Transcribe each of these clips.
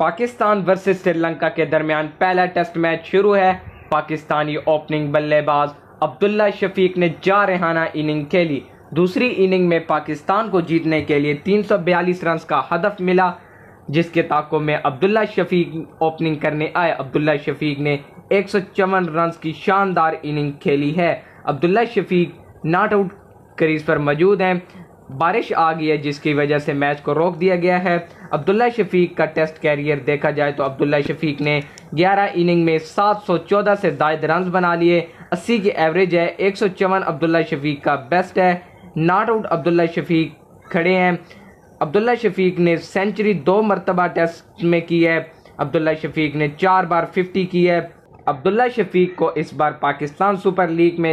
Pakistan versus Sri Lanka के दरमियान पहला टेस्ट मैच शुरू है पाकिस्तानी ओपनिंग बल्लेबाज अब्दुल्ला शफीक ने जा रहाना इनिंग खेली दूसरी इनिंग में पाकिस्तान को जीतने के लिए 342 रन का हदफ मिला जिसके ताकों में अब्दुल्ला शफीक ओपनिंग करने आए अब्दुल्ला शफीक ने एक रन की शानदार इनिंग खेली है अब्दुल्ला शफीक नॉट आउट करीज पर मौजूद हैं बारिश आ गई है जिसकी वजह से मैच को रोक दिया गया है अब्दुल्ला शफीक का टेस्ट कैरियर देखा जाए तो अब्दुल्ला शफीक ने 11 इनिंग में 714 से जायद रन बना लिए 80 की एवरेज है एक अब्दुल्ला शफीक का बेस्ट है नॉट आउट अब्दुल्ला शफीक खड़े हैं अब्दुल्ला शफीक ने सेंचुरी दो मरतबा टेस्ट में की है अब्दुल्ला शफीक ने चार बार फिफ्टी की है अब्दुल्ला शफीक को इस बार पाकिस्तान सुपर लीग में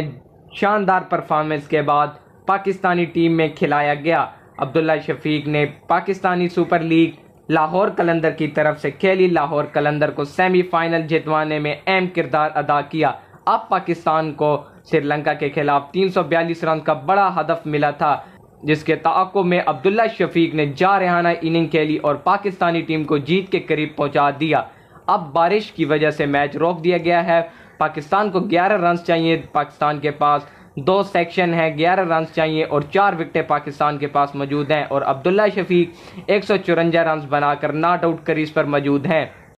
शानदार परफॉर्मेंस के बाद पाकिस्तानी टीम में खिलाया गया अब्दुल्ला शफीक ने पाकिस्तानी सुपर लीग लाहौर कलंदर की तरफ से खेली लाहौर कलंदर को सेमीफाइनल जितवाने में अहम किरदार अदा किया अब पाकिस्तान को श्रीलंका के खिलाफ 342 रन का बड़ा हदफ मिला था जिसके ताक़ो में अब्दुल्ला शफीक ने जा रहाना इनिंग खेली और पाकिस्तानी टीम को जीत के करीब पहुंचा दिया अब बारिश की वजह से मैच रोक दिया गया है पाकिस्तान को 11 रन चाहिए पाकिस्तान के पास दो सेक्शन हैं ग्यारह रन चाहिए और चार विकटें पाकिस्तान के पास मौजूद हैं और अब्दुल्ला शफीक एक सौ चौरंजा रन बनाकर नॉट आउट करीज पर मौजूद हैं